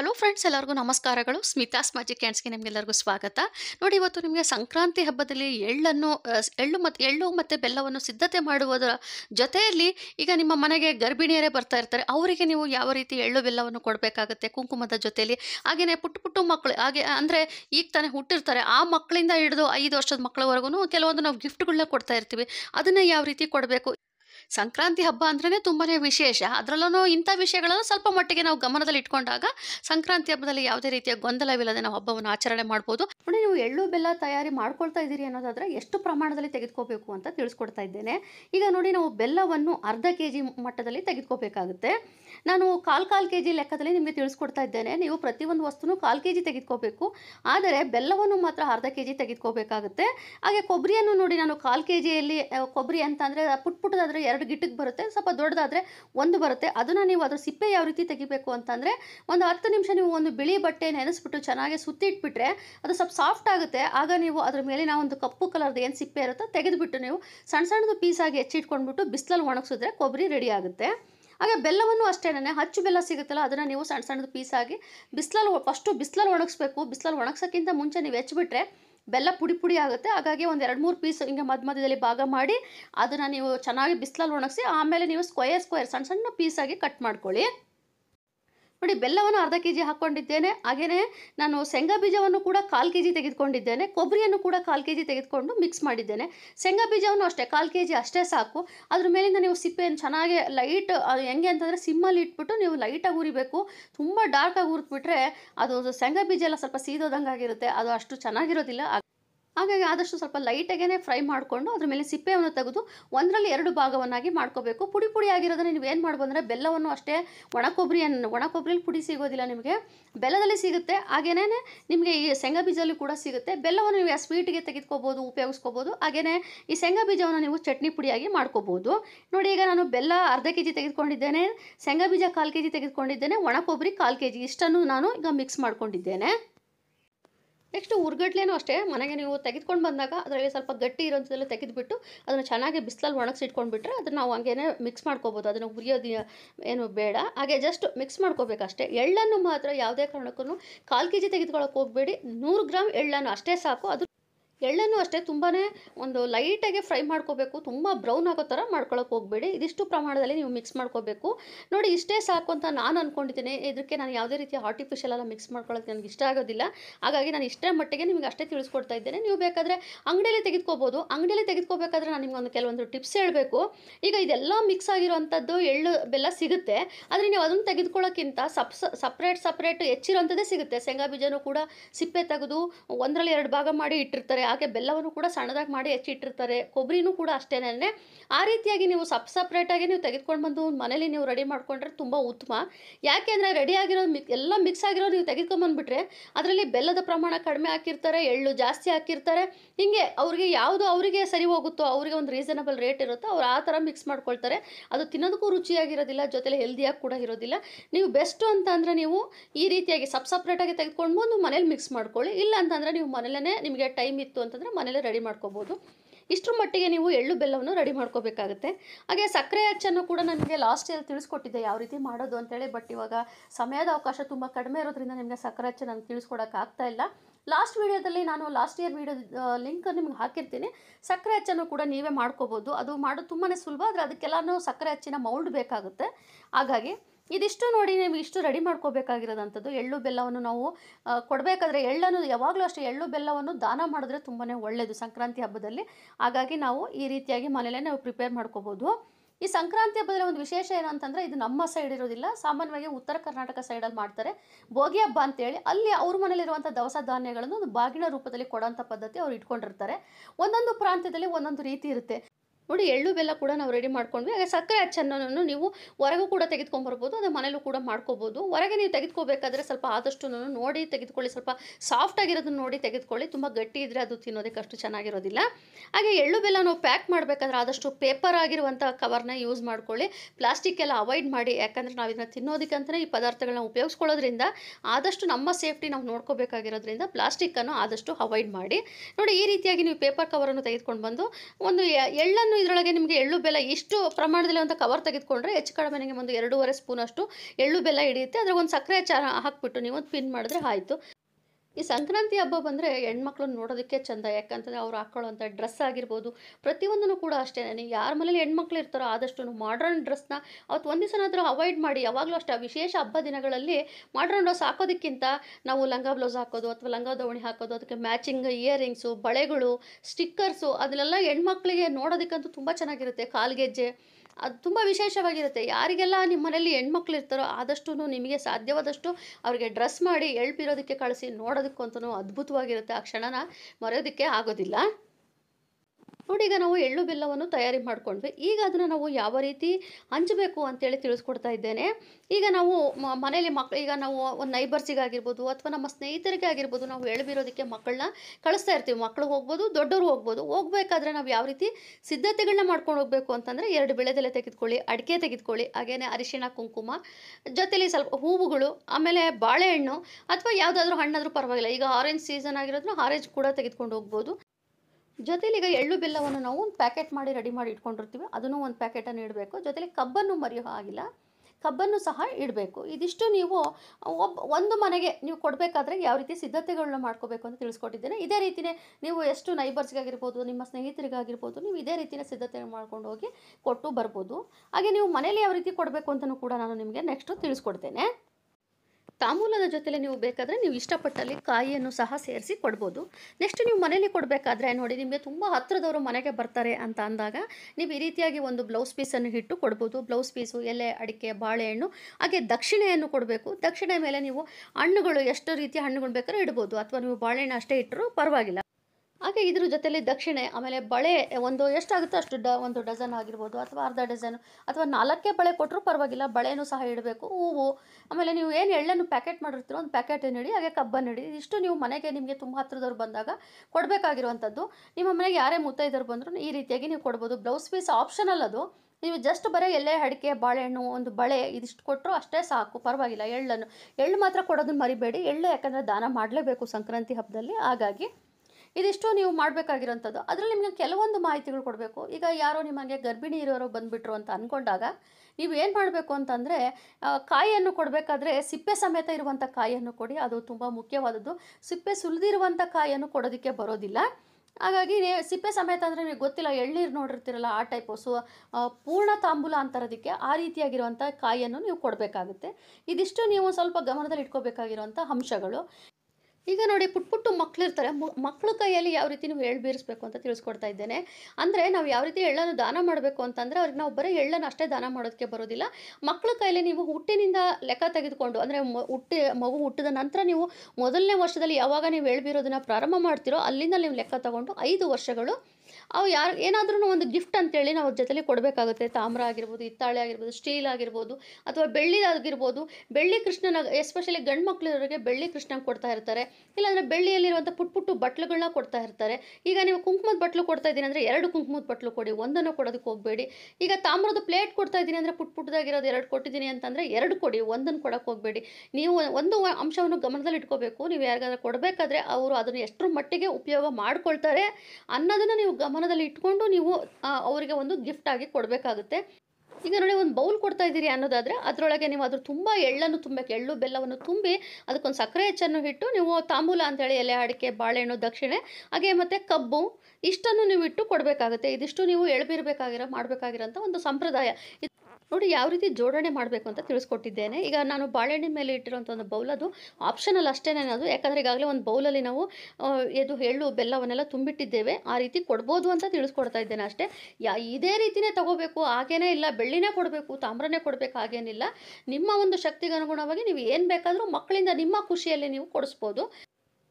hello friends ಎಲ್ಲರಿಗೂ ನಮಸ್ಕಾರಗಳು Smita magic ಕ್ಯಾಂಡ್ಸ್ಗೆ ನಿಮಗೆಲ್ಲರಿಗೂ ಸ್ವಾಗತ ನೋಡಿ ಇವತ್ತು ನಿಮಗೆ ಸಂಕ್ರಾಂತಿ ಹಬ್ಬದಲ್ಲಿ ಎಳ್ಳನ್ನು ಎಳ್ಳು ಮತ್ತು ಎಳ್ಳು ಮತ್ತು ಬೆಲ್ಲವನ್ನು ಸಿದ್ಧತೆ ಮಾಡುವುದರ ಜೊತೆಯಲ್ಲಿ ಈಗ ನಿಮ್ಮ ಮನೆಗೆ ಗರ್ಭಿಣಿಯರೇ ಬರ್ತಾ ಇರ್ತಾರೆ ಅವರಿಗೆ ನೀವು ಯಾವ ರೀತಿ ಎಳ್ಳು ಬೆಲ್ಲವನ್ನು ಕೊಡಬೇಕಾಗುತ್ತೆ ಕುಂಕುಮದ ಜೊತೆಯಲ್ಲಿ ಹಾಗೆಯೇ ಪುಟ್ಟ ಪುಟ್ಟು ಮಕ್ಕಳು ಹಾಗೆ ಅಂದರೆ ಈಗ ತಾನೇ ಹುಟ್ಟಿರ್ತಾರೆ ಆ ಮಕ್ಕಳಿಂದ ಹಿಡಿದು ಐದು ವರ್ಷದ ಮಕ್ಕಳವರೆಗೂ ಕೆಲವೊಂದು ನಾವು ಗಿಫ್ಟ್ಗಳನ್ನ ಕೊಡ್ತಾ ಇರ್ತೀವಿ ಅದನ್ನು ಯಾವ ರೀತಿ ಕೊಡಬೇಕು ಸಂಕ್ರಾಂತಿ ಹಬ್ಬ ಅಂದ್ರೆ ತುಂಬನೇ ವಿಶೇಷ ಅದರಲ್ಲೂ ಇಂಥ ವಿಷಯಗಳನ್ನು ಸ್ವಲ್ಪ ಮಟ್ಟಿಗೆ ನಾವು ಗಮನದಲ್ಲಿ ಇಟ್ಕೊಂಡಾಗ ಸಂಕ್ರಾಂತಿ ಹಬ್ಬದಲ್ಲಿ ಯಾವುದೇ ರೀತಿಯ ಗೊಂದಲವಿಲ್ಲದೆ ನಾವು ಹಬ್ಬವನ್ನು ಆಚರಣೆ ಮಾಡ್ಬೋದು ನೀವು ಎಳ್ಳು ಬೆಲ್ಲ ತಯಾರಿ ಮಾಡ್ಕೊಳ್ತಾ ಇದ್ದೀರಿ ಅನ್ನೋದಾದ್ರೆ ಎಷ್ಟು ಪ್ರಮಾಣದಲ್ಲಿ ತೆಗೆದುಕೋಬೇಕು ಅಂತ ತಿಳಿಸ್ಕೊಡ್ತಾ ಇದ್ದೇನೆ ಈಗ ನೋಡಿ ನಾವು ಬೆಲ್ಲವನ್ನು ಅರ್ಧ ಕೆ ಜಿ ಮಟ್ಟದಲ್ಲಿ ತೆಗೆದುಕೋಬೇಕಾಗುತ್ತೆ ನಾನು ಕಾಲು ಕಾಲು ಕೆ ಜಿ ಲೆಕ್ಕದಲ್ಲಿ ನಿಮಗೆ ತಿಳಿಸ್ಕೊಡ್ತಾ ಇದ್ದೇನೆ ನೀವು ಪ್ರತಿಯೊಂದು ವಸ್ತುನು ಕಾಲು ಕೆ ಜಿ ತೆಗೆದುಕೋಬೇಕು ಆದರೆ ಬೆಲ್ಲವನ್ನು ಮಾತ್ರ ಅರ್ಧ ಕೆ ಜಿ ತೆಗೆದುಕೋಬೇಕಾಗುತ್ತೆ ಹಾಗೆ ಕೊಬ್ಬರಿಯನ್ನು ನೋಡಿ ನಾನು ಕಾಲು ಕೆ ಜಿಯಲ್ಲಿ ಕೊಬ್ಬರಿ ಅಂತ ಅಂದ್ರೆ ಪುಟ್ ಪುಟ್ಟದಾದರೆ ಎರಡು ಎರಡು ಬರುತ್ತೆ ಸ್ವಲ್ಪ ದೊಡ್ಡದಾದರೆ ಒಂದು ಬರುತ್ತೆ ಅದನ್ನು ನೀವು ಅದರ ಸಿಪ್ಪೆ ಯಾವ ರೀತಿ ತೆಗಿಬೇಕು ಅಂತಂದರೆ ಒಂದು ಹತ್ತು ನಿಮಿಷ ನೀವು ಒಂದು ಬಿಳಿ ಬಟ್ಟೆ ನೆನೆಸ್ಬಿಟ್ಟು ಚೆನ್ನಾಗಿ ಸುತ್ತಿ ಇಟ್ಬಿಟ್ರೆ ಅದು ಸ್ವಲ್ಪ ಸಾಫ್ಟ್ ಆಗುತ್ತೆ ಆಗ ನೀವು ಅದ್ರ ಮೇಲೆ ನಾವು ಒಂದು ಕಪ್ಪು ಕಲರ್ದು ಏನು ಸಿಪ್ಪೆ ಇರುತ್ತೋ ತೆಗೆದುಬಿಟ್ಟು ನೀವು ಸಣ್ಣ ಸಣ್ಣದು ಪೀಸಾಗಿ ಹೆಚ್ಚಿಟ್ಕೊಂಡ್ಬಿಟ್ಟು ಬಿಸಿಲಲ್ಲಿ ಒಣಗಿಸಿದ್ರೆ ಕೊಬ್ಬರಿ ರೆಡಿ ಆಗುತ್ತೆ ಹಾಗೆ ಬೆಲ್ಲವನ್ನು ಅಷ್ಟೇನೇ ಹಚ್ಚು ಬೆಲ್ಲ ಸಿಗುತ್ತಲ್ಲ ಅದನ್ನು ನೀವು ಸಣ್ಣ ಸಣ್ಣದು ಪೀಸಾಗಿ ಬಿಸಿಲಲ್ಲಿ ಫಸ್ಟು ಬಿಸಿಲಲ್ಲಿ ಒಣಗಿಸ್ಬೇಕು ಬಿಸಿಲಲ್ಲಿ ಒಣಗ್ಸೋಕ್ಕಿಂತ ಮುಂಚೆ ನೀವು ಹೆಚ್ಚಿಬಿಟ್ರೆ ಬೆಲ್ಲ ಪುಡಿ ಪುಡಿ ಆಗುತ್ತೆ ಹಾಗಾಗಿ ಒಂದು ಎರಡು ಮೂರು ಪೀಸ್ ಹಿಂಗೆ ಮಧ್ಯ ಮಧ್ಯದಲ್ಲಿ ಭಾಗ ಮಾಡಿ ಅದನ್ನು ನೀವು ಚೆನ್ನಾಗಿ ಬಿಸಿಲಲ್ಲಿ ಒಣಗಿಸಿ ಆಮೇಲೆ ನೀವು ಸ್ಕ್ವಯರ್ ಸ್ಕ್ವಯರ್ ಸಣ್ಣ ಸಣ್ಣ ಪೀಸಾಗಿ ಕಟ್ ಮಾಡ್ಕೊಳ್ಳಿ ನೋಡಿ ಬೆಲ್ಲವನ್ನು ಅರ್ಧ ಕೆ ಜಿ ಹಾಕ್ಕೊಂಡಿದ್ದೇನೆ ಹಾಗೆಯೇ ನಾನು ಶೇಂಗಾ ಬೀಜವನ್ನು ಕೂಡ ಕಾಲು ಕೆ ಜಿ ತೆಗೆದುಕೊಂಡಿದ್ದೇನೆ ಕೊಬ್ಬರಿಯನ್ನು ಕೂಡ ಕಾಲು ಕೆ ಜಿ ತೆಗೆದುಕೊಂಡು ಮಿಕ್ಸ್ ಮಾಡಿದ್ದೇನೆ ಶೇಂಗಾ ಬೀಜವನ್ನು ಅಷ್ಟೇ ಕಾಲು ಕೆ ಜಿ ಅಷ್ಟೇ ಸಾಕು ಅದ್ರ ಮೇಲಿಂದ ನೀವು ಸಿಪ್ಪೆಯನ್ನು ಚೆನ್ನಾಗಿ ಲೈಟ್ ಹೆಂಗೆ ಅಂತಂದರೆ ಸಿಮ್ಮಲ್ಲಿ ಇಟ್ಬಿಟ್ಟು ನೀವು ಲೈಟಾಗಿ ಉರಿಬೇಕು ತುಂಬ ಡಾರ್ಕಾಗಿ ಹುರಿದ್ಬಿಟ್ರೆ ಅದು ಶೇಂಗಾ ಬೀಜ ಎಲ್ಲ ಸ್ವಲ್ಪ ಸೀದೋದಂಗೆ ಆಗಿರುತ್ತೆ ಅದು ಅಷ್ಟು ಚೆನ್ನಾಗಿರೋದಿಲ್ಲ ಹಾಗಾಗಿ ಆದಷ್ಟು ಸ್ವಲ್ಪ ಲೈಟಾಗೇ ಫ್ರೈ ಮಾಡಿಕೊಂಡು ಅದ್ರ ಮೇಲೆ ಸಿಪ್ಪೆಯನ್ನು ತೆಗೆದು ಒಂದರಲ್ಲಿ ಎರಡು ಭಾಗವನ್ನಾಗಿ ಮಾಡ್ಕೋಬೇಕು ಪುಡಿ ಪುಡಿ ಆಗಿರೋದನ್ನು ನೀವು ಏನು ಮಾಡ್ಬೋದು ಅಂದರೆ ಬೆಲ್ಲವನ್ನು ಅಷ್ಟೇ ಒಣ ಕೊಬ್ಬರಿಯನ್ನು ಒಣ ಕೊಬ್ಬರಿಯಲ್ಲಿ ಪುಡಿ ಸಿಗೋದಿಲ್ಲ ನಿಮಗೆ ಬೆಲ್ಲದಲ್ಲಿ ಸಿಗುತ್ತೆ ಹಾಗೇನೇ ನಿಮಗೆ ಈ ಶೇಂಗಾ ಬೀಜಲ್ಲೂ ಕೂಡ ಸಿಗುತ್ತೆ ಬೆಲ್ಲವನ್ನು ನೀವು ಸ್ವೀಟಿಗೆ ತೆಗೆದುಕೋಬೋದು ಉಪಯೋಗಿಸ್ಕೋಬೋದು ಹಾಗೆಯೇ ಈ ಶೇಂಗಾ ಬೀಜವನ್ನು ನೀವು ಚಟ್ನಿ ಪುಡಿಯಾಗಿ ಮಾಡ್ಕೋಬೋದು ನೋಡಿ ಈಗ ನಾನು ಬೆಲ್ಲ ಅರ್ಧ ಕೆ ಜಿ ತೆಗೆದುಕೊಂಡಿದ್ದೇನೆ ಶೇಂಗಾ ಬೀಜ ಕಾಲು ಕೆ ಜಿ ತೆಗೆದುಕೊಂಡಿದ್ದೇನೆ ಒಣ ಕೊಬ್ಬರಿ ಕಾಲು ಕೆ ಜಿ ಇಷ್ಟನ್ನು ನಾನು ಈಗ ಮಿಕ್ಸ್ ಮಾಡ್ಕೊಂಡಿದ್ದೇನೆ ನೆಕ್ಸ್ಟ್ ಉರ್ಗಡ್ಲೇನೂ ಅಷ್ಟೇ ಮನೆಗೆ ನೀವು ತೆಗೆದುಕೊಂಡು ಬಂದಾಗ ಅದರಲ್ಲಿ ಸ್ವಲ್ಪ ಗಟ್ಟಿ ಇರೋಂಥದ್ದೆಲ್ಲ ತೆಗೆದುಬಿಟ್ಟು ಅದನ್ನು ಚೆನ್ನಾಗಿ ಬಿಸಿಲಲ್ಲಿ ಒಣಗಿಸಿ ಇಟ್ಕೊಂಡ್ಬಿಟ್ರೆ ಅದನ್ನು ನಾವು ಹಂಗೇನೆ ಮಿಕ್ಸ್ ಮಾಡ್ಕೋಬೋದು ಅದನ್ನು ಉರಿಯೋದು ಏನು ಬೇಡ ಹಾಗೆ ಜಸ್ಟ್ ಮಿಕ್ಸ್ ಮಾಡ್ಕೋಬೇಕಷ್ಟೇ ಎಳ್ಳನ್ನು ಮಾತ್ರ ಯಾವುದೇ ಕಾರಣಕ್ಕೂ ಕಾಲು ಕೆ ಜಿ ತೆಗೆದುಕೊಳ್ಳೋಕೆ ಹೋಗಬೇಡಿ ನೂರು ಗ್ರಾಮ್ ಎಳ್ಳನ್ನು ಅಷ್ಟೇ ಸಾಕು ಅದು ಎಳ್ಳನ್ನು ಅಷ್ಟೇ ತುಂಬಾ ಒಂದು ಲೈಟಾಗೆ ಫ್ರೈ ಮಾಡ್ಕೋಬೇಕು ತುಂಬ ಬ್ರೌನ್ ಆಗೋ ಥರ ಮಾಡ್ಕೊಳ್ಳೋಕೆ ಹೋಗಬೇಡಿ ಇದಿಷ್ಟು ಪ್ರಮಾಣದಲ್ಲಿ ನೀವು ಮಿಕ್ಸ್ ಮಾಡ್ಕೋಬೇಕು ನೋಡಿ ಇಷ್ಟೇ ಸಾಕು ಅಂತ ನಾನು ಅಂದ್ಕೊಂಡಿದ್ದೀನಿ ಇದಕ್ಕೆ ನಾನು ಯಾವುದೇ ರೀತಿಯ ಆರ್ಟಿಫಿಷಿಯಲ್ ಎಲ್ಲ ಮಿಕ್ಸ್ ಮಾಡ್ಕೊಳ್ಳೋಕೆ ನನಗೆ ಇಷ್ಟ ಆಗೋದಿಲ್ಲ ಹಾಗಾಗಿ ನಾನು ಇಷ್ಟೇ ಮಟ್ಟಿಗೆ ನಿಮಗೆ ಅಷ್ಟೇ ತಿಳಿಸ್ಕೊಡ್ತಾ ಇದ್ದೇನೆ ನೀವು ಬೇಕಾದರೆ ಅಂಗಡಿಯಲ್ಲಿ ತೆಗೆದುಕೋಬೋದು ಅಂಗಡಿಯಲ್ಲಿ ತೆಗೆದುಕೋಬೇಕಾದ್ರೆ ನಾನು ನಿಮಗೆ ಒಂದು ಕೆಲವೊಂದು ಟಿಪ್ಸ್ ಹೇಳಬೇಕು ಈಗ ಇದೆಲ್ಲ ಮಿಕ್ಸ್ ಆಗಿರುವಂಥದ್ದು ಎಳ್ಳು ಬೆಲ್ಲ ಸಿಗುತ್ತೆ ಆದರೆ ನೀವು ಅದನ್ನು ತೆಗೆದುಕೊಳ್ಳೋಕ್ಕಿಂತ ಸಪ್ ಸಪ್ರೇಟ್ ಸಪ್ರೇಟ್ ಹೆಚ್ಚಿರೋಂಥದ್ದೇ ಸಿಗುತ್ತೆ ಶೇಂಗಾ ಬೀಜನೂ ಕೂಡ ಸಿಪ್ಪೆ ತೆಗೆದು ಒಂದರಲ್ಲಿ ಎರಡು ಭಾಗ ಮಾಡಿ ಇಟ್ಟಿರ್ತಾರೆ ಹಾಗೆ ಬೆಲ್ಲವನ್ನು ಕೂಡ ಸಣ್ಣದಾಗಿ ಮಾಡಿ ಹೆಚ್ಚಿಟ್ಟಿರ್ತಾರೆ ಕೊಬ್ಬರಿನೂ ಕೂಡ ಅಷ್ಟೇನೆ ಆ ರೀತಿಯಾಗಿ ನೀವು ಸಪ್ ಸಪ್ರೇಟಾಗಿ ನೀವು ತೆಗೆದುಕೊಂಡು ಬಂದು ಮನೇಲಿ ನೀವು ರೆಡಿ ಮಾಡಿಕೊಂಡ್ರೆ ತುಂಬ ಉತ್ತಮ ಯಾಕೆಂದರೆ ರೆಡಿ ಆಗಿರೋ ಮಿಕ್ ಎಲ್ಲ ಮಿಕ್ಸ್ ಆಗಿರೋ ನೀವು ಬಂದುಬಿಟ್ರೆ ಅದರಲ್ಲಿ ಬೆಲ್ಲದ ಪ್ರಮಾಣ ಕಡಿಮೆ ಹಾಕಿರ್ತಾರೆ ಎಳ್ಳು ಜಾಸ್ತಿ ಹಾಕಿರ್ತಾರೆ ಹೀಗೆ ಅವರಿಗೆ ಯಾವುದು ಅವರಿಗೆ ಸರಿ ಹೋಗುತ್ತೋ ಅವರಿಗೆ ಒಂದು ರೀಸನಬಲ್ ರೇಟ್ ಇರುತ್ತೋ ಅವ್ರು ಆ ಥರ ಮಿಕ್ಸ್ ಮಾಡ್ಕೊಳ್ತಾರೆ ಅದು ತಿನ್ನೋದಕ್ಕೂ ರುಚಿಯಾಗಿರೋದಿಲ್ಲ ಜೊತೆಲಿ ಹೆಲ್ದಿಯಾಗಿ ಕೂಡ ಇರೋದಿಲ್ಲ ನೀವು ಬೆಸ್ಟು ಅಂತ ಅಂದರೆ ನೀವು ಈ ರೀತಿಯಾಗಿ ಸಪ್ ಸಪ್ರೇಟಾಗಿ ತೆಗೆದುಕೊಂಡು ಬಂದು ಮನೇಲಿ ಮಿಕ್ಸ್ ಮಾಡ್ಕೊಳ್ಳಿ ಇಲ್ಲ ಅಂತಂದರೆ ನೀವು ಮನೇಲೇ ನಿಮಗೆ ಟೈಮ್ ಇತ್ತು ಅಂತಂದರೆ ಮನೇಲೇ ರೆಡಿ ಮಾಡ್ಕೋಬೋದು ಇಷ್ಟರ ಮಟ್ಟಿಗೆ ನೀವು ಎಳ್ಳು ಬೆಲ್ಲವನ್ನು ರೆಡಿ ಮಾಡ್ಕೋಬೇಕಾಗುತ್ತೆ ಹಾಗೆ ಸಕ್ಕರೆ ಅಚ್ಚನ್ನು ಕೂಡ ನನಗೆ ಲಾಸ್ಟ್ ಇಯರ್ ತಿಳಿಸ್ಕೊಟ್ಟಿದ್ದೆ ಯಾವ ರೀತಿ ಮಾಡೋದು ಅಂತೇಳಿ ಬಟ್ ಇವಾಗ ಸಮಯದ ಅವಕಾಶ ತುಂಬ ಕಡಿಮೆ ಇರೋದ್ರಿಂದ ನಿಮಗೆ ಸಕ್ಕರೆ ಅಚ್ಚ ತಿಳಿಸ್ಕೊಡೋಕೆ ಆಗ್ತಾ ಇಲ್ಲ ಲಾಸ್ಟ್ ವೀಡಿಯೋದಲ್ಲಿ ನಾನು ಲಾಸ್ಟ್ ಇಯರ್ ವೀಡಿಯೋ ಲಿಂಕ್ ನಿಮ್ಗೆ ಹಾಕಿರ್ತೀನಿ ಸಕ್ಕರೆ ಅಚ್ಚನ್ನು ಕೂಡ ನೀವೇ ಮಾಡ್ಕೋಬೋದು ಅದು ಮಾಡೋದು ತುಂಬಾ ಸುಲಭ ಆದರೆ ಅದಕ್ಕೆಲ್ಲನೂ ಸಕ್ಕರೆ ಅಚ್ಚಿನ ಮೌಲ್ಡ್ ಬೇಕಾಗುತ್ತೆ ಹಾಗಾಗಿ ಇದಿಷ್ಟು ನೋಡಿ ನೀವು ಇಷ್ಟು ರೆಡಿ ಮಾಡ್ಕೋಬೇಕಾಗಿರೋದಂಥದ್ದು ಎಳ್ಳು ಬೆಲ್ಲವನ್ನು ನಾವು ಕೊಡಬೇಕಾದ್ರೆ ಎಳ್ಳನ್ನು ಯಾವಾಗಲೂ ಅಷ್ಟೇ ಎಳ್ಳು ಬೆಲ್ಲವನ್ನು ದಾನ ಮಾಡಿದ್ರೆ ತುಂಬಾ ಒಳ್ಳೆಯದು ಸಂಕ್ರಾಂತಿ ಹಬ್ಬದಲ್ಲಿ ಹಾಗಾಗಿ ನಾವು ಈ ರೀತಿಯಾಗಿ ಮನೇಲೇ ನಾವು ಪ್ರಿಪೇರ್ ಮಾಡ್ಕೋಬೋದು ಈ ಸಂಕ್ರಾಂತಿ ಹಬ್ಬದಲ್ಲಿ ಒಂದು ವಿಶೇಷ ಏನಂತಂದರೆ ಇದು ನಮ್ಮ ಸೈಡ್ ಇರೋದಿಲ್ಲ ಸಾಮಾನ್ಯವಾಗಿ ಉತ್ತರ ಕರ್ನಾಟಕ ಸೈಡಲ್ಲಿ ಮಾಡ್ತಾರೆ ಭೋಗಿ ಹಬ್ಬ ಅಂತೇಳಿ ಅಲ್ಲಿ ಅವ್ರ ಮನೇಲಿರುವಂಥ ದವಸ ಧಾನ್ಯಗಳನ್ನು ಒಂದು ಬಾಗಿನ ರೂಪದಲ್ಲಿ ಕೊಡೋಂಥ ಪದ್ಧತಿ ಅವ್ರು ಇಟ್ಕೊಂಡಿರ್ತಾರೆ ಒಂದೊಂದು ಪ್ರಾಂತ್ಯದಲ್ಲಿ ಒಂದೊಂದು ರೀತಿ ಇರುತ್ತೆ ನೋಡಿ ಎಳ್ಳು ಬೆಲ್ಲ ಕೂಡ ನಾವು ರೆಡಿ ಮಾಡ್ಕೊಂಡ್ವಿ ಹಾಗೆ ಸಕ್ಕರೆ ಅಚ್ಚನ್ನು ನೀವು ಹೊರಗೂ ಕೂಡ ತೆಗೆದುಕೊಂಡ್ಬರ್ಬೋದು ಅದು ಮನೇಲೂ ಕೂಡ ಮಾಡ್ಕೋಬೋದು ಹೊರಗೆ ನೀವು ತೆಗೆದುಕೋಬೇಕಾದ್ರೆ ಸ್ವಲ್ಪ ಆದಷ್ಟು ನೋಡಿ ತೆಗೆದುಕೊಳ್ಳಿ ಸ್ವಲ್ಪ ಸಾಫ್ಟ್ ಆಗಿರೋದನ್ನು ನೋಡಿ ತೆಗೆದುಕೊಳ್ಳಿ ತುಂಬ ಗಟ್ಟಿ ಇದ್ದರೆ ಅದು ತಿನ್ನೋದಕ್ಕೆ ಅಷ್ಟು ಚೆನ್ನಾಗಿರೋದಿಲ್ಲ ಹಾಗೆ ಎಳ್ಳು ಬೆಲ್ಲ ನಾವು ಪ್ಯಾಕ್ ಮಾಡಬೇಕಾದ್ರೆ ಆದಷ್ಟು ಪೇಪರ್ ಆಗಿರುವಂಥ ಕವರ್ನ ಯೂಸ್ ಮಾಡ್ಕೊಳ್ಳಿ ಪ್ಲಾಸ್ಟಿಕ್ ಎಲ್ಲ ಅವಾಯ್ಡ್ ಮಾಡಿ ಯಾಕಂದರೆ ನಾವು ಇದನ್ನು ತಿನ್ನೋದಕ್ಕೆ ಈ ಪದಾರ್ಥಗಳನ್ನ ಉಪಯೋಗಿಸ್ಕೊಳ್ಳೋದ್ರಿಂದ ಆದಷ್ಟು ನಮ್ಮ ಸೇಫ್ಟಿ ನಾವು ನೋಡ್ಕೋಬೇಕಾಗಿರೋದ್ರಿಂದ ಪ್ಲಾಸ್ಟಿಕ್ಕನ್ನು ಆದಷ್ಟು ಅವಾಯ್ಡ್ ಮಾಡಿ ನೋಡಿ ಈ ರೀತಿಯಾಗಿ ನೀವು ಪೇಪರ್ ಕವರನ್ನು ತೆಗೆದುಕೊಂಡು ಬಂದು ಒಂದು ಎಳ್ಳನ್ನು ಇದರೊಳಗೆ ನಿಮಗೆ ಎಳ್ಳು ಬೆಲ್ಲ ಎಷ್ಟು ಪ್ರಮಾಣದಲ್ಲಿ ಅಂತ ಕವರ್ ತೆಗೆದುಕೊಂಡ್ರೆ ಹೆಚ್ಚು ಕಡಿಮೆ ನಿಮಗೆ ಒಂದು ಎರಡೂವರೆ ಸ್ಪೂನಷ್ಟು ಎಳ್ಳು ಬೆಲ್ಲ ಹಿಡಿಯುತ್ತೆ ಅದ್ರಾಗ ಒಂದು ಸಕ್ಕರೆ ಚಾರ ಹಾಕ್ಬಿಟ್ಟು ನೀವು ಪಿನ್ ಮಾಡಿದ್ರೆ ಆಯಿತು ಈ ಸಂಕ್ರಾಂತಿ ಹಬ್ಬ ಬಂದರೆ ಹೆಣ್ಮಕ್ಳನ್ನ ನೋಡೋದಕ್ಕೆ ಚಂದ ಯಾಕಂತಂದರೆ ಅವ್ರು ಹಾಕೊಳ್ಳೋಂಥ ಡ್ರೆಸ್ ಆಗಿರ್ಬೋದು ಪ್ರತಿಯೊಂದನ್ನು ಕೂಡ ಅಷ್ಟೇ ಯಾರ ಮನೇಲಿ ಹೆಣ್ಮಕ್ಳು ಇರ್ತಾರೋ ಆದಷ್ಟು ಮಾಡ್ರನ್ ಡ್ರೆಸ್ನ ಅವತ್ತು ಒಂದು ಆದರೂ ಅವಾಯ್ಡ್ ಮಾಡಿ ಯಾವಾಗಲೂ ಅಷ್ಟೇ ವಿಶೇಷ ಹಬ್ಬ ದಿನಗಳಲ್ಲಿ ಮಾಡ್ರನ್ ಡ್ರೆಸ್ ಹಾಕೋದಕ್ಕಿಂತ ನಾವು ಲಂಗ ಬ್ಲೌಸ್ ಹಾಕೋದು ಅಥವಾ ಲಂಗ ದೋಣಿ ಹಾಕೋದು ಅದಕ್ಕೆ ಮ್ಯಾಚಿಂಗ್ ಇಯರಿಂಗ್ಸು ಬಳೆಗಳು ಸ್ಟಿಕ್ಕರ್ಸು ಅದನ್ನೆಲ್ಲ ಹೆಣ್ಮಕ್ಳಿಗೆ ನೋಡೋದಕ್ಕಂತೂ ತುಂಬ ಚೆನ್ನಾಗಿರುತ್ತೆ ಕಾಲ್ಗೆಜ್ಜೆ ಅದು ತುಂಬ ವಿಶೇಷವಾಗಿರುತ್ತೆ ಯಾರಿಗೆಲ್ಲ ನಿಮ್ಮ ಮನೇಲಿ ಹೆಣ್ಮಕ್ಳು ಇರ್ತಾರೋ ಆದಷ್ಟು ನಿಮಗೆ ಸಾಧ್ಯವಾದಷ್ಟು ಅವರಿಗೆ ಡ್ರೆಸ್ ಮಾಡಿ ಎಳ್ಪಿರೋದಕ್ಕೆ ಕಳಿಸಿ ನೋಡೋದಕ್ಕೂ ಅಂತಲೂ ಅದ್ಭುತವಾಗಿರುತ್ತೆ ಆ ಕ್ಷಣನ ಮರೆಯೋದಕ್ಕೆ ಆಗೋದಿಲ್ಲ ನೋಡಿ ಈಗ ನಾವು ಎಳ್ಳು ಬೆಲ್ಲವನ್ನು ತಯಾರಿ ಮಾಡ್ಕೊಂಡ್ವಿ ಈಗ ಅದನ್ನು ನಾವು ಯಾವ ರೀತಿ ಹಂಚಬೇಕು ಅಂತೇಳಿ ತಿಳಿಸ್ಕೊಡ್ತಾ ಇದ್ದೇನೆ ಈಗ ನಾವು ಮನೇಲಿ ಮಕ್ಳು ಈಗ ನಾವು ಒಂದು ಆಗಿರ್ಬೋದು ಅಥವಾ ನಮ್ಮ ಸ್ನೇಹಿತರಿಗೆ ಆಗಿರ್ಬೋದು ನಾವು ಎಳ್ಬಿರೋದಕ್ಕೆ ಮಕ್ಕಳನ್ನ ಕಳಿಸ್ತಾ ಇರ್ತೀವಿ ಮಕ್ಕಳು ಹೋಗ್ಬೋದು ದೊಡ್ಡವರು ಹೋಗ್ಬೋದು ಹೋಗ್ಬೇಕಾದ್ರೆ ನಾವು ಯಾವ ರೀತಿ ಸಿದ್ಧತೆಗಳನ್ನ ಮಾಡ್ಕೊಂಡು ಹೋಗಬೇಕು ಅಂತಂದರೆ ಎರಡು ಬೆಳೆದೆಲೆ ತೆಗೆದುಕೊಳ್ಳಿ ಅಡಿಕೆ ತೆಗೆದುಕೊಳ್ಳಿ ಹಾಗೆಯೇ ಅರಿಶಿನ ಕುಂಕುಮ ಜೊತೆಲಿ ಸ್ವಲ್ಪ ಹೂವುಗಳು ಆಮೇಲೆ ಬಾಳೆಹಣ್ಣು ಅಥವಾ ಯಾವುದಾದ್ರೂ ಹಣ್ಣಾದರೂ ಪರವಾಗಿಲ್ಲ ಈಗ ಆರೆಂಜ್ ಸೀಸನ್ ಆಗಿರೋದ್ರೂ ಆರೆಂಜ್ ಕೂಡ ತೆಗೆದುಕೊಂಡು ಹೋಗ್ಬೋದು ಜೊತೆಲಿ ಈಗ ಎಳ್ಳು ಬೆಲ್ಲವನ್ನು ನಾವು ಒಂದು ಪ್ಯಾಕೆಟ್ ಮಾಡಿ ರೆಡಿ ಮಾಡಿ ಇಟ್ಕೊಂಡಿರ್ತೀವಿ ಅದನ್ನು ಒಂದು ಪ್ಯಾಕೆಟನ್ನು ಇಡಬೇಕು ಜೊತೆಲಿ ಕಬ್ಬನ್ನು ಮರೆಯೋ ಹಾಗಿಲ್ಲ ಕಬ್ಬನ್ನು ಸಹ ಇಡಬೇಕು ಇದಿಷ್ಟು ನೀವು ಒಬ್ಬ ಒಂದು ಮನೆಗೆ ನೀವು ಕೊಡಬೇಕಾದ್ರೆ ಯಾವ ರೀತಿ ಸಿದ್ಧತೆಗಳನ್ನ ಮಾಡ್ಕೋಬೇಕು ಅಂತ ತಿಳಿಸ್ಕೊಟ್ಟಿದ್ದೇನೆ ಇದೇ ರೀತಿಯೇ ನೀವು ಎಷ್ಟು ನೈಬರ್ಸ್ಗಾಗಿರ್ಬೋದು ನಿಮ್ಮ ಸ್ನೇಹಿತರಿಗಾಗಿರ್ಬೋದು ನೀವು ಇದೇ ರೀತಿಯ ಸಿದ್ಧತೆ ಮಾಡ್ಕೊಂಡು ಹೋಗಿ ಕೊಟ್ಟು ಬರ್ಬೋದು ಹಾಗೆ ನೀವು ಮನೇಲಿ ಯಾವ ರೀತಿ ಕೊಡಬೇಕು ಅಂತಲೂ ಕೂಡ ನಾನು ನಿಮಗೆ ನೆಕ್ಸ್ಟು ತಿಳಿಸ್ಕೊಡ್ತೇನೆ ತಾಮೂಲದ ಜೊತೆಲೆ ನೀವು ಬೇಕಾದರೆ ನೀವು ಇಷ್ಟಪಟ್ಟಲ್ಲಿ ಕಾಯಿಯನ್ನು ಸಹ ಸೇರಿಸಿ ಕೊಡ್ಬೋದು ನೆಕ್ಸ್ಟ್ ನೀವು ಮನೇಲಿ ಕೊಡಬೇಕಾದ್ರೆ ನೋಡಿ ನಿಮಗೆ ತುಂಬ ಹತ್ತಿರದವರು ಮನೆಗೆ ಬರ್ತಾರೆ ಅಂತ ಅಂದಾಗ ನೀವು ಈ ರೀತಿಯಾಗಿ ಒಂದು ಬ್ಲೌಸ್ ಪೀಸನ್ನು ಇಟ್ಟು ಕೊಡ್ಬೋದು ಬ್ಲೌಸ್ ಪೀಸು ಎಲೆ ಅಡಿಕೆ ಬಾಳೆಹಣ್ಣು ಹಾಗೆ ದಕ್ಷಿಣೆಯನ್ನು ಕೊಡಬೇಕು ದಕ್ಷಿಣೆ ಮೇಲೆ ನೀವು ಹಣ್ಣುಗಳು ಎಷ್ಟು ರೀತಿಯ ಹಣ್ಣುಗಳು ಬೇಕಾದ್ರೆ ಇಡ್ಬೋದು ಅಥವಾ ನೀವು ಬಾಳೆಹಣ್ಣು ಅಷ್ಟೇ ಇಟ್ಟರೂ ಪರವಾಗಿಲ್ಲ ಹಾಗೆ ಇದ್ರ ಜೊತೆಯಲ್ಲಿ ದಕ್ಷಿಣೆ ಆಮೇಲೆ ಬಳೆ ಒಂದು ಎಷ್ಟಾಗುತ್ತೋ ಅಷ್ಟು ಡ ಒಂದು ಡಜನ್ ಆಗಿರ್ಬೋದು ಅಥವಾ ಅರ್ಧ ಡಜನ್ ಅಥವಾ ನಾಲ್ಕೇ ಬಳೆ ಕೊಟ್ಟರೂ ಪರವಾಗಿಲ್ಲ ಬಳೆನೂ ಸಹ ಇಡಬೇಕು ಹೂವು ಆಮೇಲೆ ನೀವು ಏನು ಎಳ್ಳನ್ನು ಪ್ಯಾಕೆಟ್ ಮಾಡಿರ್ತೀರೋ ಒಂದು ಪ್ಯಾಕೆಟ್ ನೀಡಿ ಹಾಗೆ ಕಬ್ಬನ್ನು ನೀಡಿ ಇಷ್ಟು ನೀವು ಮನೆಗೆ ನಿಮಗೆ ತುಂಬ ಹತ್ರದವ್ರು ಬಂದಾಗ ಕೊಡಬೇಕಾಗಿರುವಂಥದ್ದು ನಿಮ್ಮ ಮನೆಗೆ ಯಾರೇ ಮುತ್ತೈದರು ಬಂದರೂ ಈ ರೀತಿಯಾಗಿ ನೀವು ಕೊಡ್ಬೋದು ಬ್ಲೌಸ್ ಪೀಸ್ ಆಪ್ಷನಲ್ ಅದು ನೀವು ಜಸ್ಟ್ ಬರೀ ಎಲ್ಲೇ ಅಡಿಕೆ ಬಾಳೆಹಣ್ಣು ಒಂದು ಬಳೆ ಇದಿಷ್ಟು ಕೊಟ್ಟರು ಅಷ್ಟೇ ಸಾಕು ಪರವಾಗಿಲ್ಲ ಎಳ್ಳನ್ನು ಎಳ್ಳು ಮಾತ್ರ ಕೊಡೋದನ್ನು ಮರಿಬೇಡಿ ಎಳ್ಳು ಯಾಕಂದರೆ ದಾನ ಮಾಡಲೇಬೇಕು ಸಂಕ್ರಾಂತಿ ಹಬ್ಬದಲ್ಲಿ ಹಾಗಾಗಿ ಇದಿಷ್ಟು ನೀವು ಮಾಡಬೇಕಾಗಿರೋಂಥದ್ದು ಅದರಲ್ಲಿ ನಿಮಗೆ ಕೆಲವೊಂದು ಮಾಹಿತಿಗಳು ಕೊಡಬೇಕು ಈಗ ಯಾರೋ ನಿಮಗೆ ಗರ್ಭಿಣಿ ಇರೋರು ಬಂದುಬಿಟ್ರು ಅಂತ ಅಂದ್ಕೊಂಡಾಗ ನೀವು ಏನು ಮಾಡಬೇಕು ಅಂತಂದರೆ ಕಾಯಿಯನ್ನು ಕೊಡಬೇಕಾದ್ರೆ ಸಿಪ್ಪೆ ಸಮೇತ ಇರುವಂಥ ಕಾಯಿಯನ್ನು ಕೊಡಿ ಅದು ತುಂಬ ಮುಖ್ಯವಾದದ್ದು ಸಿಪ್ಪೆ ಸುಲಿದಿರುವಂಥ ಕಾಯಿಯನ್ನು ಕೊಡೋದಕ್ಕೆ ಬರೋದಿಲ್ಲ ಹಾಗಾಗಿ ಸಿಪ್ಪೆ ಸಮೇತ ಅಂದರೆ ನಿಮಗೆ ಗೊತ್ತಿಲ್ಲ ಎಳ್ನೀರು ನೋಡಿರ್ತೀರಲ್ಲ ಆ ಟೈಪು ಸೊ ಪೂರ್ಣ ತಾಂಬೂಲ ಅಂತರೋದಕ್ಕೆ ಆ ರೀತಿಯಾಗಿರುವಂಥ ಕಾಯಿಯನ್ನು ನೀವು ಕೊಡಬೇಕಾಗುತ್ತೆ ಇದಿಷ್ಟು ನೀವು ಸ್ವಲ್ಪ ಗಮನದಲ್ಲಿ ಇಟ್ಕೋಬೇಕಾಗಿರುವಂಥ ಅಂಶಗಳು ಈಗ ನೋಡಿ ಪುಟ್ ಪುಟ್ಟು ಇರ್ತಾರೆ ಮಕ್ಕಳು ಕೈಯಲ್ಲಿ ಯಾವ ರೀತಿ ನೀವು ಎಳ್ಳು ಅಂತ ತಿಳಿಸ್ಕೊಡ್ತಾ ಇದ್ದೇನೆ ಅಂದರೆ ನಾವು ಯಾವ ರೀತಿ ಎಳ್ಳನ್ನು ದಾನ ಮಾಡಬೇಕು ಅಂತಂದರೆ ಅವ್ರಿಗೆ ನಾವು ಬರೀ ಎಳ್ಳನ್ನು ಅಷ್ಟೇ ದಾನ ಮಾಡೋದಕ್ಕೆ ಬರೋದಿಲ್ಲ ಮಕ್ಕಳ ಕೈಯಲ್ಲಿ ನೀವು ಹುಟ್ಟಿನಿಂದ ಲೆಕ್ಕ ತೆಗೆದುಕೊಂಡು ಅಂದರೆ ಹುಟ್ಟಿ ಮಗು ಹುಟ್ಟಿದ ನಂತರ ನೀವು ಮೊದಲನೇ ವರ್ಷದಲ್ಲಿ ಯಾವಾಗ ನೀವು ಎಳ್ಳು ಬೀರೋದನ್ನು ಪ್ರಾರಂಭ ಮಾಡ್ತೀರೋ ಅಲ್ಲಿಂದ ನೀವು ಲೆಕ್ಕ ತಗೊಂಡು ಐದು ವರ್ಷಗಳು ಅವು ಯಾರು ಏನಾದ್ರೂ ಒಂದು ಗಿಫ್ಟ್ ಅಂತೇಳಿ ನಾವು ಜೊತೆಲಿ ಕೊಡಬೇಕಾಗುತ್ತೆ ತಾಮ್ರ ಆಗಿರ್ಬೋದು ಹಿತ್ತಾಳೆ ಆಗಿರ್ಬೋದು ಸ್ಟೀಲ್ ಆಗಿರ್ಬೋದು ಅಥವಾ ಬೆಳ್ಳಿ ಆಗಿರ್ಬೋದು ಬೆಳ್ಳಿ ಕೃಷ್ಣನ ಎಸ್ಪೆಷಲಿ ಗಂಡು ಮಕ್ಕಳವರಿಗೆ ಬೆಳ್ಳಿ ಕೃಷ್ಣ ಕೊಡ್ತಾ ಇರ್ತಾರೆ ಇಲ್ಲಾಂದರೆ ಬೆಳ್ಳಿಯಲ್ಲಿರುವಂಥ ಪುಟ್ ಪುಟ್ಟು ಬಟ್ಲುಗಳನ್ನ ಕೊಡ್ತಾ ಇರ್ತಾರೆ ಈಗ ನೀವು ಕುಂಕುಮದ ಬಟ್ಲು ಕೊಡ್ತಾ ಇದ್ದೀನಿ ಅಂದರೆ ಎರಡು ಕುಂಕುಮದ ಬಟ್ಲು ಕೊಡಿ ಒಂದನ್ನು ಕೊಡೋದಕ್ಕೆ ಹೋಗಬೇಡಿ ಈಗ ತಾಮ್ರದ ಪ್ಲೇಟ್ ಕೊಡ್ತಾ ಇದ್ದೀನಿ ಅಂದರೆ ಪುಟ್ ಪುಟ್ಟದಾಗಿರೋದು ಎರಡು ಕೊಟ್ಟಿದ್ದೀನಿ ಅಂತಂದರೆ ಎರಡು ಕೊಡಿ ಒಂದನ್ನು ಕೊಡಕ್ಕೆ ಹೋಗಬೇಡಿ ನೀವು ಒಂದು ಅಂಶವನ್ನು ಗಮನದಲ್ಲಿ ಇಟ್ಕೋಬೇಕು ನೀವು ಯಾರಿಗಾದ್ರೂ ಕೊಡಬೇಕಾದ್ರೆ ಅವರು ಅದನ್ನು ಎಷ್ಟರ ಮಟ್ಟಿಗೆ ಉಪಯೋಗ ಮಾಡ್ಕೊಳ್ತಾರೆ ಅನ್ನೋದನ್ನು ನೀವು ಗಮನದಲ್ಲಿ ಇಟ್ಕೊಂಡು ನೀವು ಅವರಿಗೆ ಒಂದು ಗಿಫ್ಟ್ ಆಗಿ ಕೊಡಬೇಕಾಗುತ್ತೆ ಈಗ ನೋಡಿ ಒಂದು ಬೌಲ್ ಕೊಡ್ತಾ ಇದ್ದೀರಿ ಅನ್ನೋದಾದರೆ ಅದರೊಳಗೆ ನೀವು ಅದ್ರ ತುಂಬ ಎಳ್ಳನ್ನು ತುಂಬಬೇಕು ಎಳ್ಳು ಬೆಲ್ಲವನ್ನು ತುಂಬಿ ಅದಕ್ಕೊಂದು ಸಕ್ಕರೆ ಹೆಚ್ಚನ್ನು ಇಟ್ಟು ನೀವು ತಾಂಬೂಲ ಅಂತೇಳಿ ಎಲೆ ಅಡಿಕೆ ಬಾಳೆಹಣ್ಣು ದಕ್ಷಿಣೆ ಹಾಗೆ ಮತ್ತು ಕಬ್ಬು ಇಷ್ಟನ್ನು ನೀವು ಇಟ್ಟು ಕೊಡಬೇಕಾಗುತ್ತೆ ಇದಿಷ್ಟು ನೀವು ಎಳ್ಬಿರಬೇಕಾಗಿರೋ ಮಾಡಬೇಕಾಗಿರೋಂಥ ಒಂದು ಸಂಪ್ರದಾಯ ನೋಡಿ ಯಾವ ರೀತಿ ಜೋಡಣೆ ಮಾಡಬೇಕು ಅಂತ ತಿಳಿಸ್ಕೊಟ್ಟಿದ್ದೇನೆ ಈಗ ನಾನು ಬಾಳೆಹಣ್ಣಿನ ಮೇಲೆ ಇಟ್ಟಿರುವಂಥ ಒಂದು ಬೌಲ್ ಅದು ಆಪ್ಷನಲ್ ಅಷ್ಟೇ ಅದು ಯಾಕಂದರೆ ಈಗಾಗಲೇ ಒಂದು ಬೌಲಲ್ಲಿ ನಾವು ಇದು ಎಳ್ಳು ಬೆಲ್ಲವನ್ನೆಲ್ಲ ತುಂಬಿಟ್ಟಿದ್ದೇವೆ ಆ ರೀತಿ ಕೊಡ್ಬೋದು ಅಂತ ತಿಳಿಸ್ಕೊಡ್ತಾ ಇದ್ದೇನೆ ಅಷ್ಟೇ ಯಾ ಇದೇ ರೀತಿಯೇ ತಗೋಬೇಕು ಹಾಗೇನೇ ಇಲ್ಲ ಬೆಳ್ಳಿನೇ ಕೊಡಬೇಕು ತಾಮ್ರನೇ ಕೊಡಬೇಕು ಹಾಗೇನಿಲ್ಲ ನಿಮ್ಮ ಒಂದು ಶಕ್ತಿಗೆ ಅನುಗುಣವಾಗಿ ನೀವು ಏನು ಬೇಕಾದರೂ ಮಕ್ಕಳಿಂದ ನಿಮ್ಮ ಖುಷಿಯಲ್ಲಿ ನೀವು ಕೊಡಿಸ್ಬೋದು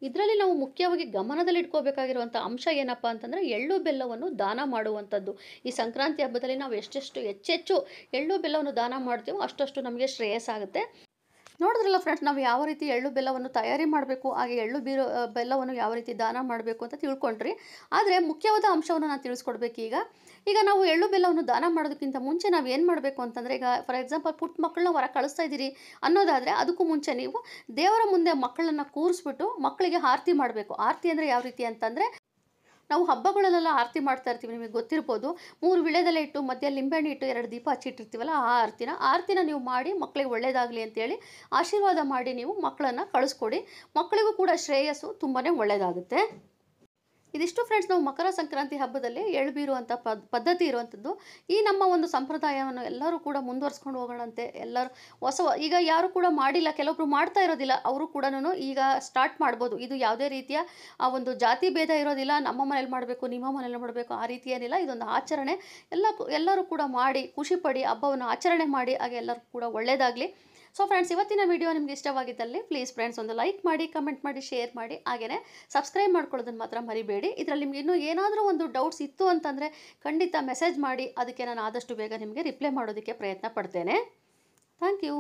ಇದರಲ್ಲಿ ನಾವು ಮುಖ್ಯವಾಗಿ ಗಮನದಲ್ಲಿಟ್ಕೋಬೇಕಾಗಿರುವಂಥ ಅಂಶ ಏನಪ್ಪ ಅಂತಂದರೆ ಎಳ್ಳು ಬೆಲ್ಲವನ್ನು ದಾನ ಮಾಡುವಂಥದ್ದು ಈ ಸಂಕ್ರಾಂತಿ ಹಬ್ಬದಲ್ಲಿ ನಾವು ಎಷ್ಟೆಷ್ಟು ಹೆಚ್ಚೆಚ್ಚು ಎಳ್ಳು ಬೆಲ್ಲವನ್ನು ದಾನ ಮಾಡ್ತೀವೋ ಅಷ್ಟಷ್ಟು ನಮಗೆ ಶ್ರೇಯಸ್ಸಾಗುತ್ತೆ ನೋಡಿದ್ರಲ್ಲ ಫ್ರೆಂಡ್ಸ್ ನಾವು ಯಾವ ರೀತಿ ಎಳ್ಳು ಬೆಲ್ಲವನ್ನು ತಯಾರಿ ಮಾಡಬೇಕು ಹಾಗೆ ಎಳ್ಳು ಬೀರು ಬೆಲ್ಲವನ್ನು ಯಾವ ರೀತಿ ದಾನ ಮಾಡಬೇಕು ಅಂತ ತಿಳ್ಕೊಂಡ್ರಿ ಆದರೆ ಮುಖ್ಯವಾದ ಅಂಶವನ್ನು ನಾನು ತಿಳಿಸ್ಕೊಡ್ಬೇಕು ಈಗ ಈಗ ನಾವು ಎಳ್ಳು ಬೆಲ್ಲವನ್ನು ದಾನ ಮಾಡೋದಕ್ಕಿಂತ ಮುಂಚೆ ನಾವು ಏನು ಮಾಡಬೇಕು ಅಂತಂದರೆ ಈಗ ಫಾರ್ ಎಕ್ಸಾಂಪಲ್ ಪುಟ್ ಮಕ್ಕಳನ್ನ ಹೊರ ಕಳಿಸ್ತಾ ಇದ್ದೀರಿ ಅನ್ನೋದಾದರೆ ಅದಕ್ಕೂ ಮುಂಚೆ ನೀವು ದೇವರ ಮುಂದೆ ಮಕ್ಕಳನ್ನು ಕೂರಿಸ್ಬಿಟ್ಟು ಮಕ್ಕಳಿಗೆ ಆರತಿ ಮಾಡಬೇಕು ಆರತಿ ಅಂದರೆ ಯಾವ ರೀತಿ ಅಂತಂದರೆ ನಾವು ಹಬ್ಬಗಳಲ್ಲೆಲ್ಲ ಆರತಿ ಮಾಡ್ತಾ ಇರ್ತೀವಿ ನಿಮಗೆ ಗೊತ್ತಿರ್ಬೋದು ಮೂರು ವಿಳೆದೆಲೆ ಇಟ್ಟು ಮಧ್ಯ ಲಿಂಬೆಹಣ್ಣು ಇಟ್ಟು ಎರಡು ದೀಪ ಹಚ್ಚಿಟ್ಟಿರ್ತೀವಲ್ಲ ಆ ಆರತಿನ ಆರತಿನ ನೀವು ಮಾಡಿ ಮಕ್ಕಳಿಗೆ ಒಳ್ಳೆಯದಾಗಲಿ ಅಂತೇಳಿ ಆಶೀರ್ವಾದ ಮಾಡಿ ನೀವು ಮಕ್ಕಳನ್ನು ಕಳಿಸ್ಕೊಡಿ ಮಕ್ಕಳಿಗೂ ಕೂಡ ಶ್ರೇಯಸ್ಸು ತುಂಬಾ ಒಳ್ಳೆಯದಾಗುತ್ತೆ ಇದಿಷ್ಟು ಫ್ರೆಂಡ್ಸ್ ನಾವು ಮಕರ ಸಂಕ್ರಾಂತಿ ಹಬ್ಬದಲ್ಲಿ ಎಳ್ಬಿರುವಂಥ ಪದ್ಧತಿ ಇರುವಂಥದ್ದು ಈ ನಮ್ಮ ಒಂದು ಸಂಪ್ರದಾಯವನ್ನು ಎಲ್ಲರೂ ಕೂಡ ಮುಂದುವರ್ಸ್ಕೊಂಡು ಹೋಗೋಣಂತೆ ಎಲ್ಲರೂ ಹೊಸ ಈಗ ಯಾರು ಕೂಡ ಮಾಡಿಲ್ಲ ಕೆಲವೊಬ್ರು ಮಾಡ್ತಾ ಇರೋದಿಲ್ಲ ಅವರು ಕೂಡ ಈಗ ಸ್ಟಾರ್ಟ್ ಮಾಡ್ಬೋದು ಇದು ಯಾವುದೇ ರೀತಿಯ ಆ ಒಂದು ಜಾತಿ ಭೇದ ಇರೋದಿಲ್ಲ ನಮ್ಮ ಮನೇಲಿ ಮಾಡಬೇಕು ನಿಮ್ಮ ಮನೇಲಿ ಮಾಡಬೇಕು ಆ ರೀತಿ ಏನಿಲ್ಲ ಇದೊಂದು ಆಚರಣೆ ಎಲ್ಲ ಎಲ್ಲರೂ ಕೂಡ ಮಾಡಿ ಖುಷಿಪಡಿ ಹಬ್ಬವನ್ನು ಆಚರಣೆ ಮಾಡಿ ಹಾಗೆ ಎಲ್ಲರೂ ಕೂಡ ಒಳ್ಳೆಯದಾಗಲಿ ಸೊ ಫ್ರೆಂಡ್ಸ್ ಇವತ್ತಿನ ವಿಡಿಯೋ ನಿಮ್ಗೆ ಇಷ್ಟವಾಗಿದ್ದಲ್ಲಿ ಪ್ಲೀಸ್ ಫ್ರೆಂಡ್ಸ್ ಒಂದು ಲೈಕ್ ಮಾಡಿ ಕಮೆಂಟ್ ಮಾಡಿ ಶೇರ್ ಮಾಡಿ ಹಾಗೆಯೇ ಸಬ್ಸ್ಕ್ರೈಬ್ ಮಾಡ್ಕೊಳ್ಳೋದನ್ನು ಮಾತ್ರ ಮರಿಬೇಡಿ ಇದರಲ್ಲಿ ನಿಮ್ಗೆ ಇನ್ನೂ ಏನಾದರೂ ಒಂದು ಡೌಟ್ಸ್ ಇತ್ತು ಅಂತಂದರೆ ಖಂಡಿತ ಮೆಸೇಜ್ ಮಾಡಿ ಅದಕ್ಕೆ ನಾನು ಆದಷ್ಟು ಬೇಗ ನಿಮಗೆ ರಿಪ್ಲೈ ಮಾಡೋದಕ್ಕೆ ಪ್ರಯತ್ನ ಪಡ್ತೇನೆ ಥ್ಯಾಂಕ್ ಯು